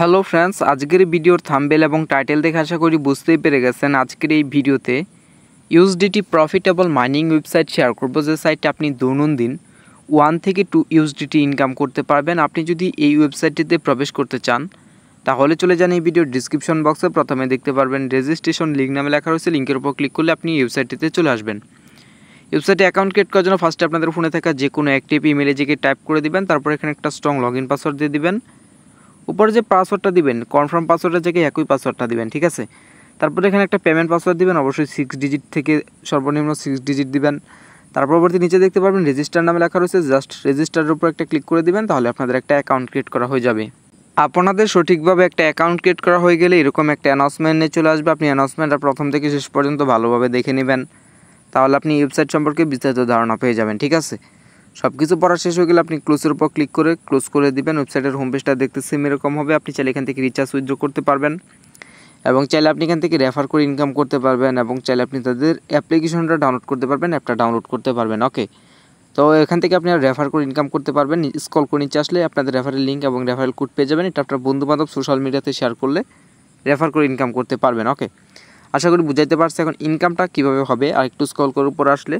hello friends আজকের ভিডিওর থামবেল এবং টাইটেল দেখে আশা করি বুঝতেই পেরে গেছেন আজকের এই ভিডিওতে USDT profitable mining website share করব যে সাইটটা আপনি দৈনন্দিন ওয়ান থেকে টু ইউএসডিটি ইনকাম করতে পারবেন আপনি যদি এই ওয়েবসাইটটিতে প্রবেশ করতে চান তাহলে চলে যান এই ভিডিওর ডিসক্রিপশন বক্সে প্রথমে দেখতে পারবেন রেজিস্ট্রেশন লিঙ্ক নামে লেখা রয়েছে লিঙ্কের উপর ক্লিক করলে আপনি ওয়েবসাইটটিতে চলে আসবেন ওয়েবসাইটে অ্যাকাউন্ট ক্রিয়েট করার জন্য ফার্স্টে আপনাদের ফোনে থাকা যে কোনো একটিপি ইমেলে জিকে টাইপ করে দিবেন তারপর এখানে একটা স্ট্রং লগ ইন পাসওয়ার্ড দিয়ে দিবেন উপরে যে পাসওয়ার্ডটা দিবেন কনফার্ম পাসওয়ার্ডের জায়গায় একই পাসওয়ার্ডটা দিবেন ঠিক আছে তারপরে এখানে একটা পেমেন্ট পাসওয়ার্ড দিবেন অবশ্যই সিক্স ডিজিট থেকে সর্বনিম্ন সিক্স ডিজিট দিবেন তার পরবর্তী নিচে দেখতে পারবেন রেজিস্টার নামে লেখা রয়েছে জাস্ট রেজিস্টারের উপর একটা ক্লিক করে দিবেন তাহলে আপনাদের একটা অ্যাকাউন্ট ক্রিয়েট করা হয়ে যাবে আপনাদের সঠিকভাবে একটা অ্যাকাউন্ট ক্রিয়েট করা হয়ে গেলে এরকম একটা অ্যানাউন্সমেন্ট নিয়ে চলে আসবে আপনি অ্যানাউন্সমেন্টটা প্রথম থেকে শেষ পর্যন্ত ভালোভাবে দেখে নেবেন তাহলে আপনি ওয়েবসাইট সম্পর্কে বিস্তারিত ধারণা পেয়ে যাবেন ঠিক আছে সব কিছু পড়া শেষ হয়ে গেলে আপনি ক্লোজের উপর ক্লিক করে ক্লোজ করে দিবেন ওয়েবসাইটের হোম পেজটা দেখতে সেম এরকম হবে আপনি চাইলে এখান থেকে রিচার্জ উইথড্র করতে পারবেন এবং চাইলে আপনি এখান থেকে রেফার করে ইনকাম করতে পারবেন এবং চাইলে আপনি তাদের অ্যাপ্লিকেশনটা ডাউনলোড করতে পারবেন অ্যাপটা ডাউনলোড করতে পারবেন ওকে তো এখান থেকে আপনি রেফার করে ইনকাম করতে পারবেন স্কল করে নিচে আসলে আপনাদের রেফারের লিঙ্ক এবং রেফারেল কোড পেয়ে যাবেন এটা আপনার বন্ধুবান্ধব সোশ্যাল মিডিয়াতে শেয়ার করলে রেফার করে ইনকাম করতে পারবেন ওকে আশা করি বুঝাইতে পারছি এখন ইনকামটা কীভাবে হবে আর একটু স্কল করে উপরে আসলে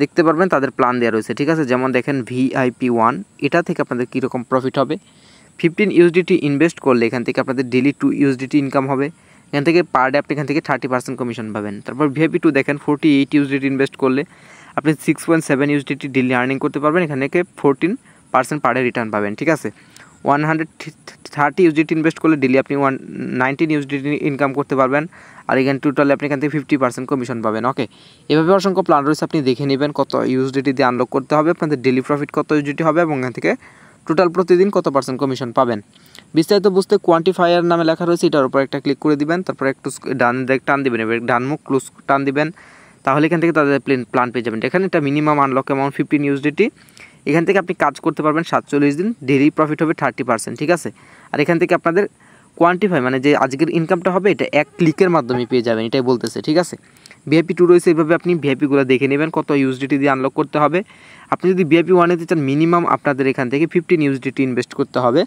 দেখতে পারবেন তাদের প্ল্যান দেওয়া রয়েছে ঠিক আছে যেমন দেখেন ভিআইপি ওয়ান এটা থেকে আপনাদের কীরকম প্রফিট হবে ফিফটিন ইউএসডিটি ইনভেস্ট করলে এখান থেকে আপনাদের ডেলি টু ইউএসডিটি ইনকাম হবে এখান থেকে পার ডে আপনি এখান থেকে থার্টি পার্সেন্ট কমিশন পাবেন তারপর ভিআইপি টু দেখেন ফোরটি এইট ইউএসডিটি ইনভেস্ট করলে আপনি six point seven USDT daily earning করতে পারবেন এখানে থেকে fourteen percent per day return পাবেন ঠিক আছে one hundred thirty USDT invest করলে ডেলি আপনি ওয়ান নাইনটিন ইউজিটি ইনকাম করতে পারবেন আর এখানে টোটালি আপনি এখান থেকে ফিফটি পার্সেন্ট কমিশন পাবেন ওকে এভাবে অসংখ্য প্ল্যান রয়েছে আপনি দেখে নেবেন কত ইউজিটি দিয়ে আনলক করতে হবে আপনাদের ডেলি প্রফিট কত ইউজিটি হবে এবং এখান থেকে টোটাল প্রতিদিন কত পার্সেন্ট কমিশন পাবেন বিস্তারিত বুঝতে কোয়ান্টিফায়ার নামে লেখা রয়েছে এটার উপর একটা ক্লিক করে দিবেন তারপর একটু ডান টান দিবেন এবার ডান মুখ ক্লোজ টান দিবেন তাহলে এখান থেকে তাদের প্ল্যান পেয়ে যাবেন এখানে এটা minimum unlock amount fifteen USDT এখান থেকে আপনি কাজ করতে পারবেন সাতচল্লিশ দিন ডেলি প্রফিট হবে থার্টি পার্সেন্ট ঠিক আছে আর এখান থেকে আপনাদের কোয়ান্টিফাই মানে যে আজকের ইনকামটা হবে এটা এক ক্লিকের মাধ্যমে পেয়ে যাবেন এটাই বলতেছে ঠিক আছে ভিআইপি টু রয়েছে এভাবে আপনি ভিআইপিগুলো দেখে নেবেন কত ইউজডিটি দিয়ে আনলক করতে হবে আপনি যদি ভিআইপি ওয়ানেতে চান মিনিমাম আপনাদের এখান থেকে ফিফটিন ইউজডিটি ইনভেস্ট করতে হবে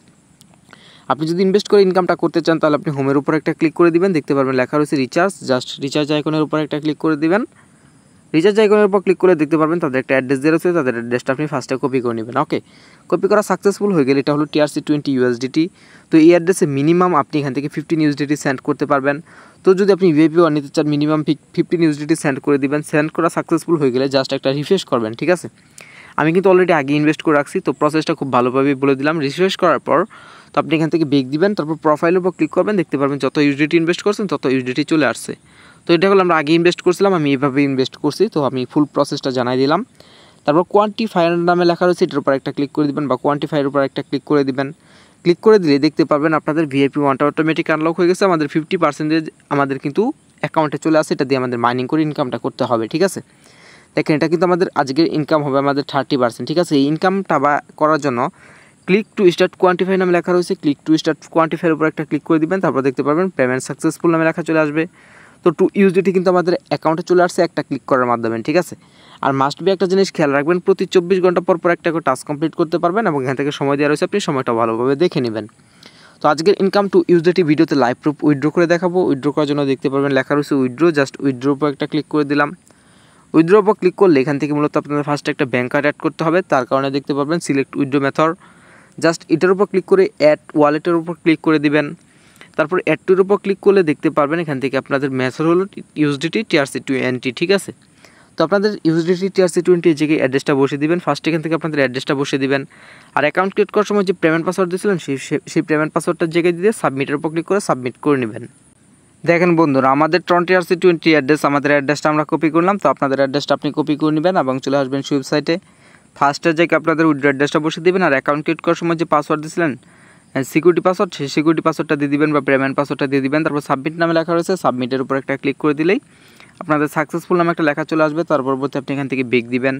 আপনি যদি ইনভেস্ট করে ইনকামটা করতে চান তাহলে আপনি হোমের উপর একটা ক্লিক করে দিবেন দেখতে পারবেন লেখা রয়েছে রিচার্জ জাস্ট রিচার্জ আইকনের উপর একটা ক্লিক করে দেবেন রিচার্জ আইকনের উপর ক্লিক করে দেখতে পারবেন তাদের একটা অ্যাড্রেস দেওয়া রয়েছে তাদের অ্যাড্রেসটা আপনি ফার্স্টে কপি করে নেবেন ওকে কপি করা সাকসেসফুল হয়ে গেলে এটা হলো টিআরসি টোয়েন্টি ইউএসডিটি তো এই অ্যাড্রেসে মিনিমাম আপনি এখান থেকে ফিফটিন ইউএসডিটি সেন্ড করতে পারবেন তো যদি আপনি ভিআইপি ওয়ান নিতে চান মিনিমাম ফিফটিন ইউএসডিটি সেন্ড করে দেবেন সেন্ড করা সাকসেসফুল হয়ে গেলে জাস্ট একটা রিফ্রেশ করবেন ঠিক আছে আমি কিন্তু অলরেডি আগে ইনভেস্ট করে রাখছি তো প্রসেসটা খুব ভালোভাবে বলে দিলাম রিফ্রেশ করার পর তো আপনি এখান থেকে বেগ দিবেন তারপর প্রোফাইলের উপর ক্লিক করবেন দেখতে পারবেন যত ইউএসডিটি ইনভেস্ট করছেন তত ইউএসডিটি চলে আসছে তো এটা হলো আমরা আগে ইনভেস্ট করছিলাম আমি এভাবে ইনভেস্ট করছি তো আমি ফুল প্রসেসটা জানাই দিলাম তারপর কোয়ান্টিফায়ার নামে লেখা রয়েছে এটার উপর একটা ক্লিক করে দিবেন বা ফায়ার উপর একটা ক্লিক করে দিবেন ক্লিক করে দিলে দেখতে পাবেন আপনাদের ভিআইপি ওয়ানটা অটোমেটিক আনলক হয়ে গেছে আমাদের ফিফটি পার্সেন্টেজ আমাদের কিন্তু অ্যাকাউন্টে চলে আসে এটা দিয়ে আমাদের মাইনিং করে ইনকামটা করতে হবে ঠিক আছে দেখেন এটা কিন্তু আমাদের আজকের ইনকাম হবে আমাদের থার্টি পার্সেন্ট ঠিক আছে এই ইনকামটা বা করার জন্য ক্লিক টু স্টার্ট কোয়ান্টিফাই নামে লেখা রয়েছে ক্লিক টু স্টার্ট কোয়ান্টিফাইয়ের উপর একটা ক্লিক করে দিবেন তারপর দেখতে পারবেন পেমেন্ট সাকসেসফুল নামে লেখা চলে আসবে তো টু ইউজডিটি কিন্তু আমাদের অ্যাকাউন্টে চলে আসছে একটা ক্লিক করার মাধ্যমে ঠিক আছে আর মাস্ট বি একটা জিনিস খেয়াল রাখবেন প্রতি চব্বিশ ঘন্টা পর পর একটা করে টাস্ক কমপ্লিট করতে পারবেন এবং এখান থেকে সময় দেওয়া রয়েছে আপনি সময়টা ভালোভাবে দেখে নেবেন তো আজকের ইনকাম টু ইউজডিটি ভিডিওতে লাইভ প্রুফ উইড্রো করে দেখাবো উইড্রো করার জন্য দেখতে পারবেন লেখা রয়েছে উইড্রো জাস্ট উইড্রো উপর একটা ক্লিক করে দিলাম উইড্রো উপর ক্লিক করলে এখান থেকে মূলত আপনাদের ফার্স্টে একটা ব্যাঙ্ক কার্ড অ্যাড করতে হবে তার কারণে দেখতে পারবেন সিলেক্ট উইড্রো মেথড জাস্ট এটার উপর ক্লিক করে অ্যাড ওয়ালেটের উপর ক্লিক করে দিবেন তারপর অ্যাড টুর উপর ক্লিক করলে দেখতে পারবেন এখান থেকে আপনাদের মেসেজ হলো ইউএসডিটি টিআরসি টোয়েন্টি ঠিক আছে তো আপনাদের ইউএসডিটি টিআরসি টোয়েন্টি এই অ্যাড্রেসটা বসে দিবেন ফার্স্ট এখান থেকে আপনাদের অ্যাড্রেসটা বসে দিবেন আর অ্যাকাউন্ট ক্রিয়েট করার সময় যে পেমেন্ট পাসওয়ার্ড দিয়েছিলেন সেই সেই পেমেন্ট পাসওয়ার্ডটা জায়গায় দিয়ে সাবমিটের উপর ক্লিক করে সাবমিট করে নেবেন দেখেন বন্ধুরা আমাদের twenty R C twenty address আমাদের অ্যাড্রেসটা আমরা কপি করলাম তো আপনাদের অ্যাড্রেসটা আপনি কপি করে নেবেন এবং চলে আসবেন ওয়েবসাইটে ফার্স্টের জায়গায় আপনাদের উইড্রো অ্যাড্রেসটা বসে দেবেন আর অ্যাকাউন্ট ক্রিয়েট করার সময় যে পাসওয়ার্ড দিয়েছিলেন সিকিউরিটি পাসওয়ার্ড সেই সিকিউরিটি পাসওয়ার্ডটা দিয়ে দিবেন বা পেমেন্ট পাসওয়ার্ডটা দিয়ে দিবেন তারপর সাবমিট নামে লেখা রয়েছে সাবমিটের উপর একটা ক্লিক করে দিলেই আপনাদের সাকসেসফুল নামে একটা লেখা চলে আসবে তার পরবর্তী আপনি এখান থেকে বেগ দিবেন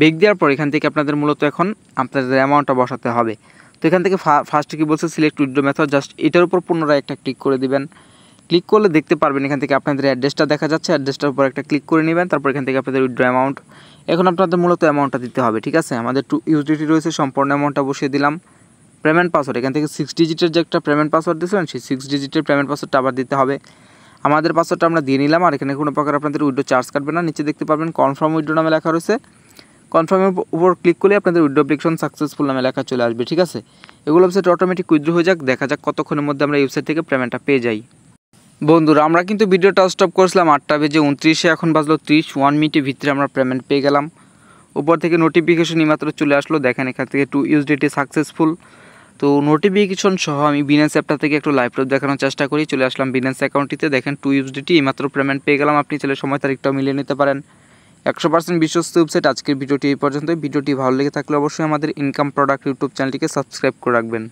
বেগ দেওয়ার পর এখান থেকে আপনাদের মূলত এখন আপনাদের অ্যামাউন্টটা বসাতে হবে তো এখান থেকে ফার্স্টে কি বলছে সিলেক্ট উইড্রো মেথড জাস্ট এটার উপর পুনরায় একটা ক্লিক করে দিবেন ক্লিক করলে দেখতে পারবেন এখান থেকে আপনাদের অ্যাড্রেসটা দেখা যাচ্ছে অ্যাড্রেসটার উপর একটা ক্লিক করে নেবেন তারপর এখান থেকে আপনাদের উইড্রো অ্যামাউন্ট এখন আপনাদের মূলত অ্যামাউন্টটা দিতে হবে ঠিক আছে আমাদের টু ইউজিটি রয়েছে সম্পূর্ণ অ্যামাউন্টটা বসিয়ে দিলাম পেমেন্ট পাসওয়ার্ড এখান থেকে সিক্স ডিজিটের যে একটা পেমেন্ট পাসওয়ার্ড দিয়েছিলেন সেই সিক্স ডিজিটের পেমেন্ট পাসওয়ার্ডটা আবার দিতে হবে আমাদের পাসওয়ার্ডটা আমরা দিয়ে নিলাম আর এখানে কোনো প্রকার আপনাদের উইডো চার্জ কাটবে না নিচে দেখতে পাবেন কনফার্ম উইডো নামে লেখা রয়েছে কনফার্মের উপর ক্লিক করলে আপনাদের উইডো অ্যাপ্লিকেশন সাকসেসফুল নামে লেখা চলে আসবে ঠিক আছে এগুলো ওয়েবসাইট অটোমেটিক উইড্রো হয়ে যাক দেখা যাক কতক্ষণের মধ্যে আমরা ওয়েবসাইট থেকে পেমেন্টটা পেয়ে যাই বন্ধুরা আমরা কিন্তু ভিডিওটা স্টপ করেছিলাম আটটা বেজে উনত্রিশে এখন বাজলো ত্রিশ ওয়ান মিনিটের ভিতরে আমরা পেমেন্ট পেয়ে গেলাম উপর থেকে নোটিফিকেশন মাত্র চলে আসলো দেখেন এখান থেকে টু ইউজ ডেটি সাকসেসফুল তো নোটিফিকেশন সহ আমি বিনান্স অ্যাপটা থেকে একটু লাইভ প্রুফ দেখানোর চেষ্টা করি চলে আসলাম বিনান্স অ্যাকাউন্টটিতে দেখেন টু ইউজডিটি মাত্র পেমেন্ট পেয়ে গেলাম আপনি চলে সময় তারিখটাও মিলিয়ে নিতে পারেন একশো পার্সেন্ট বিশ্বস্ত ওয়েবসাইট আজকের ভিডিওটি এই পর্যন্ত ভিডিওটি ভালো লেগে থাকলে অবশ্যই আমাদের ইনকাম প্রোডাক্ট ইউটিউব চ্যানেলটিকে সাবস্ক্রাইব করে রাখবেন